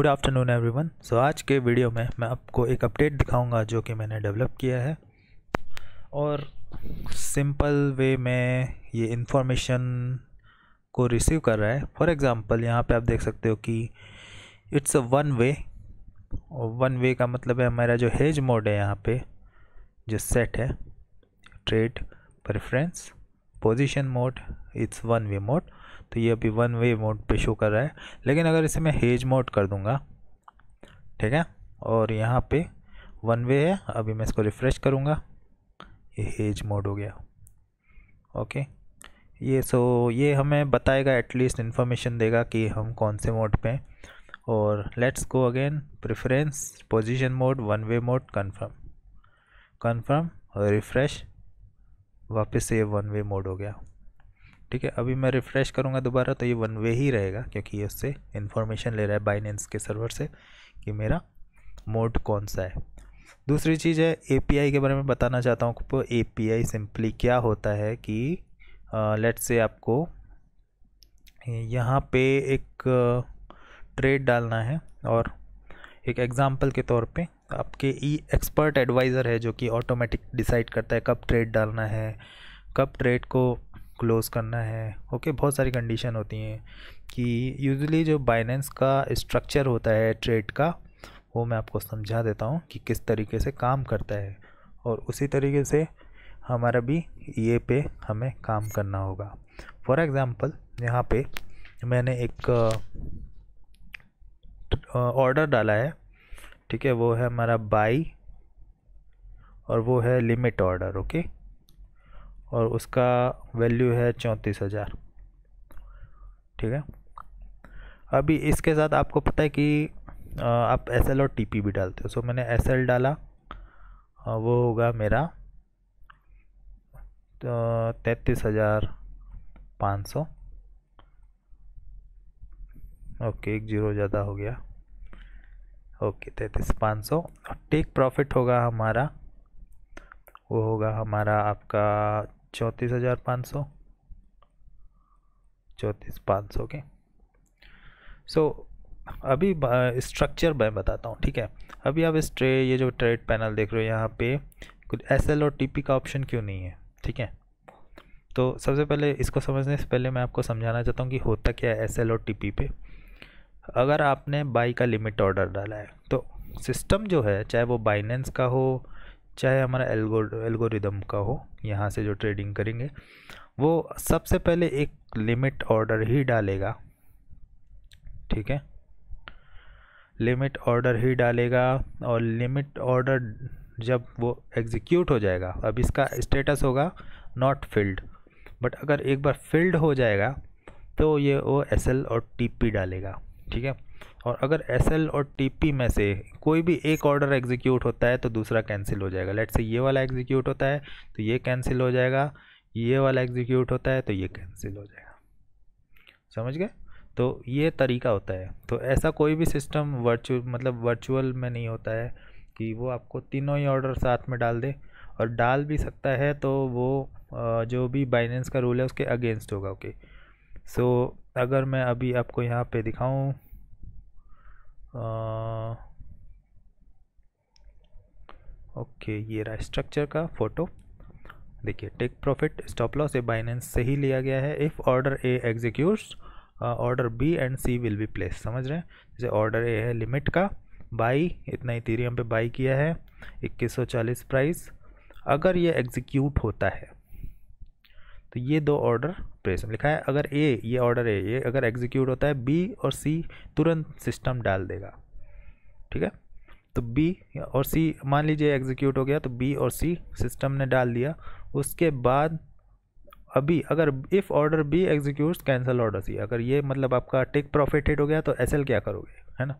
good afternoon everyone so आज के video में मैं आपको एक अपडेट दिखाऊंगा जो कि मैंने डेवलप किया है और सिंपल वे में ये इंफॉर्मेशन को रिसीव कर रहा है फॉर एग्जांपल यहाँ पे आप देख सकते हो कि it's a one way one way का मतलब है हमारा जो हेज मोड है यहाँ पे जो सेट है trade preference position mode it's one way mode तो ये अभी वन वे मोड पे शो कर रहा है लेकिन अगर इसे मैं हेज मोड कर दूँगा ठीक है और यहाँ पे वन वे है अभी मैं इसको रिफ़्रेश करूँगा ये हेज मोड हो गया ओके ये सो ये हमें बताएगा एटलीस्ट इन्फॉर्मेशन देगा कि हम कौन से मोड पे हैं और let's go again preference position mode one way mode confirm confirm और रिफ़्रेश वापस से ये वन वे मोड हो गया ठीक है अभी मैं रिफ़्रेश करूँगा दोबारा तो ये वन वे ही रहेगा क्योंकि ये उससे इन्फॉर्मेशन ले रहा है बाइनेंस के सर्वर से कि मेरा मोड कौन सा है दूसरी चीज़ है एपीआई के बारे में बताना चाहता हूँ आपको एपीआई सिंपली क्या होता है कि लेट से आपको यहाँ पे एक ट्रेड डालना है और एक एग्ज़ाम्पल के तौर पे आपके ई एक्सपर्ट एडवाइज़र है जो कि ऑटोमेटिक डिसाइड करता है कब ट्रेड डालना है कब ट्रेड को क्लोज़ करना है ओके बहुत सारी कंडीशन होती हैं कि यूजली जो बाइनेंस का स्ट्रक्चर होता है ट्रेड का वो मैं आपको समझा देता हूँ कि किस तरीके से काम करता है और उसी तरीके से हमारा भी ये पे हमें काम करना होगा फॉर एग्ज़ाम्पल यहाँ पे मैंने एक ऑर्डर डाला है ठीक है वो है हमारा बाई और वो है लिमिट ऑर्डर ओके और उसका वैल्यू है चौंतीस हज़ार ठीक है अभी इसके साथ आपको पता है कि आप एस एल और टी पी भी डालते हो सो मैंने एस एल डाला वो होगा मेरा तो तैतीस हज़ार पाँच सौ ओके एक जीरो ज़्यादा हो गया ओके तैतीस पाँच सौ और टेक प्रॉफिट होगा हमारा वो होगा हमारा आपका चौंतीस हज़ार पाँच सौ चौंतीस पाँच सौ के सो अभी स्ट्रक्चर मैं बताता हूँ ठीक है अभी आप इस ट्रे ये जो ट्रेड पैनल देख रहे हो यहाँ पे कुछ एस और टी का ऑप्शन क्यों नहीं है ठीक है तो सबसे पहले इसको समझने से पहले मैं आपको समझाना चाहता हूँ कि होता क्या है एस और टी पे अगर आपने बाई का लिमिट ऑर्डर डाला है तो सिस्टम जो है चाहे वो बाइनेंस का हो चाहे हमारा एल्गो एल्गोरिदम का हो यहाँ से जो ट्रेडिंग करेंगे वो सबसे पहले एक लिमिट ऑर्डर ही डालेगा ठीक है लिमिट ऑर्डर ही डालेगा और लिमिट ऑर्डर जब वो एग्जीक्यूट हो जाएगा अब इसका स्टेटस होगा नॉट फिल्ड बट अगर एक बार फिल्ड हो जाएगा तो ये वो एस एल और टी पी डालेगा ठीक है और अगर एस और टी में से कोई भी एक ऑर्डर एग्जीक्यूट होता है तो दूसरा कैंसिल हो जाएगा लेट से ये वाला एग्जीक्यूट होता है तो ये कैंसिल हो जाएगा ये वाला एग्जीक्यूट होता है तो ये कैंसिल हो जाएगा समझ गए तो ये तरीका होता है तो ऐसा कोई भी सिस्टम वर्चु मतलब वर्चुअल में नहीं होता है कि वो आपको तीनों ही ऑर्डर साथ में डाल दे और डाल भी सकता है तो वो जो भी बाइनेंस का रूल है उसके अगेंस्ट होगा ओके सो अगर मैं अभी आपको यहाँ पे दिखाऊँ ओके uh, ये रहा स्ट्रक्चर का फ़ोटो देखिए take profit stop loss A Binance से ही लिया गया है if order A executes order B and C will be place समझ रहे हैं जैसे ऑर्डर ए है लिमिट का बाई इतना इथीरियम पे बाई किया है 2140 प्राइस अगर ये एग्जीक्यूट होता है तो ये दो ऑर्डर प्रेस लिखा है अगर ए ये ऑर्डर है ये अगर एग्जीक्यूट होता है बी और सी तुरंत सिस्टम डाल देगा ठीक है तो बी और सी मान लीजिए एग्जीक्यूट हो गया तो बी और सी सिस्टम ने डाल दिया उसके बाद अभी अगर if order B execute cancel order C अगर ये मतलब आपका टेक प्रॉफिट हिट हो गया तो एस क्या करोगे है ना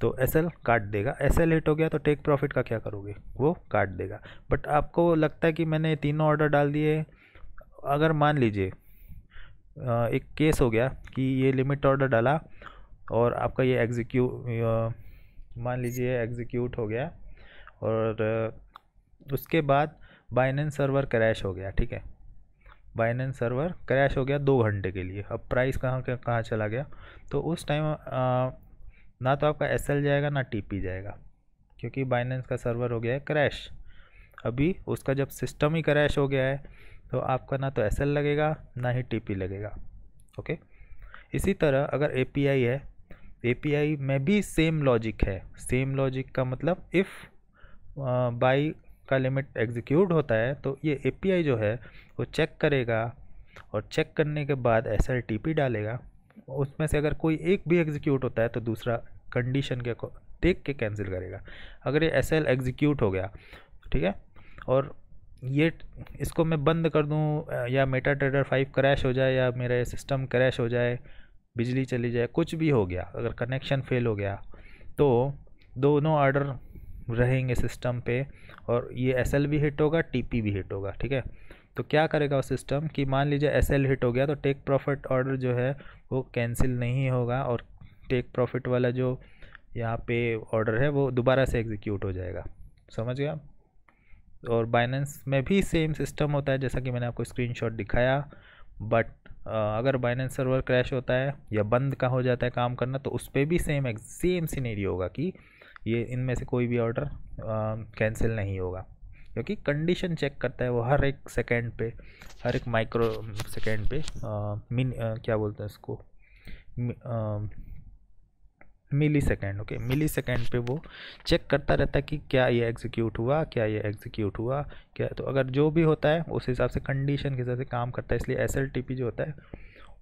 तो एस काट देगा एस हिट हो गया तो टेक प्रॉफिट का क्या करोगे वो काट देगा बट आपको लगता है कि मैंने तीनों ऑर्डर डाल दिए अगर मान लीजिए एक केस हो गया कि ये लिमिट ऑर्डर डाला और आपका ये एग्जीक्यू मान लीजिए एग्जीक्यूट हो गया और उसके बाद बाइनेंस सर्वर क्रैश हो गया ठीक है बाइनेंस सर्वर क्रैश हो गया दो घंटे के लिए अब प्राइस कहाँ कहाँ चला गया तो उस टाइम ना तो आपका एस जाएगा ना टी जाएगा क्योंकि बाइनेंस का सर्वर हो गया है क्रैश अभी उसका जब सिस्टम ही क्रैश हो गया है तो आपका ना तो एस लगेगा ना ही टी लगेगा ओके इसी तरह अगर ए है ए में भी सेम लॉजिक है सेम लॉजिक का मतलब इफ़ बाई का लिमिट एग्जीक्यूट होता है तो ये ए जो है वो चेक करेगा और चेक करने के बाद एस डालेगा उसमें से अगर कोई एक भी एग्जीक्यूट होता है तो दूसरा कंडीशन के देख के कैंसिल करेगा अगर ये एस एग्जीक्यूट हो गया ठीक है और ये इसको मैं बंद कर दूँ या मेटा ट्रेडर फाइव क्रैश हो जाए या मेरा सिस्टम क्रैश हो जाए बिजली चली जाए कुछ भी हो गया अगर कनेक्शन फेल हो गया तो दोनों ऑर्डर रहेंगे सिस्टम पे और ये एस भी हिट होगा टी भी हिट होगा ठीक है तो क्या करेगा वो सिस्टम कि मान लीजिए एस हिट हो गया तो टेक प्रॉफिट ऑर्डर जो है वो कैंसिल नहीं होगा और टेक प्रॉफिट वाला जो यहाँ पे ऑर्डर है वो दोबारा से एग्जीक्यूट हो जाएगा समझ गया और बाइनेंस में भी सेम सिस्टम होता है जैसा कि मैंने आपको स्क्रीनशॉट दिखाया बट अगर बाइनेंस सर्वर क्रैश होता है या बंद का हो जाता है काम करना तो उस पर भी सेम सेम सीनेरी होगा कि ये इनमें से कोई भी ऑर्डर कैंसिल नहीं होगा क्योंकि कंडीशन चेक करता है वो हर एक सेकेंड पे हर एक माइक्रो सेकेंड पे मिन क्या बोलते हैं उसको millisecond okay millisecond पे वो चेक करता रहता है कि क्या ये एग्जीक्यूट हुआ क्या ये एग्जीक्यूट हुआ क्या तो अगर जो भी होता है उस हिसाब से कंडीशन के हिसाब से काम करता है इसलिए एस जो होता है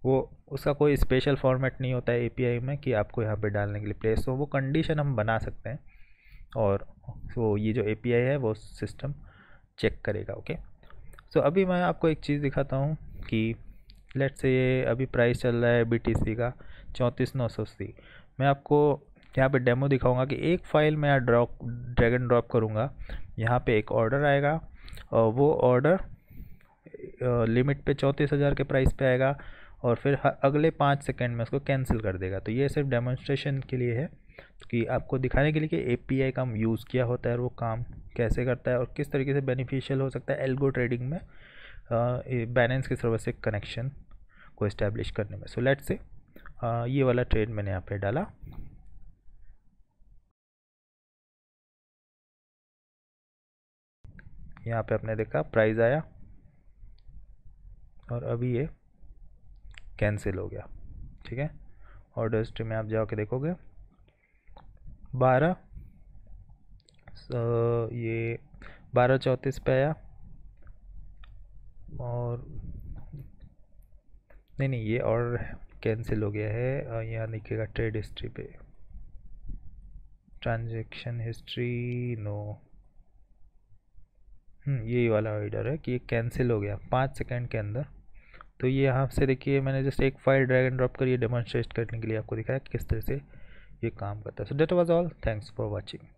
वो उसका कोई स्पेशल फॉर्मेट नहीं होता है ए में कि आपको यहाँ पर डालने के लिए प्लेस तो वो कंडीशन हम बना सकते हैं और वो ये जो ए है वो सिस्टम चेक करेगा ओके सो तो so, अभी मैं आपको एक चीज़ दिखाता हूँ कि लेट से ये अभी प्राइस चल रहा है बी का चौंतीस नौ सौ अस्सी मैं आपको यहाँ पे डेमो दिखाऊंगा कि एक फ़ाइल मैं ड्रॉप ड्रैग एंड ड्रॉप करूँगा यहाँ पे एक ऑर्डर आएगा और वो ऑर्डर लिमिट पे चौंतीस हज़ार के प्राइस पे आएगा और फिर अगले पाँच सेकेंड में उसको कैंसिल कर देगा तो ये सिर्फ डेमोन्स्ट्रेशन के लिए है कि आपको दिखाने के लिए कि एपीआई का यूज़ किया होता है और वो काम कैसे करता है और किस तरीके से बेनिफिशियल हो सकता है एल्गो ट्रेडिंग में बैलेंस के सर्वे से कनेक्शन को इस्टेब्लिश करने में सो लेट्स से ये वाला ट्रेड मैंने यहाँ पे डाला यहाँ पे आपने देखा प्राइस आया और अभी ये कैंसिल हो गया ठीक है ऑर्डर हिस्ट्री में आप जाके देखोगे बारह ये बारह चौंतीस पे आया और नहीं नहीं ये ऑर्डर है कैंसिल हो गया है और यहाँ लिखेगा ट्रेड हिस्ट्री पे ट्रांजेक्शन हिस्ट्री नो यही वाला ऑर्डर है कि ये कैंसिल हो गया पाँच सेकेंड के अंदर तो ये यहाँ से देखिए मैंने जस्ट एक फाइल ड्रैग एंड ड्रॉप करिए डेमोन्स्ट्रेट करने के लिए आपको दिखाया किस तरह से ये काम करता है so that was all thanks for watching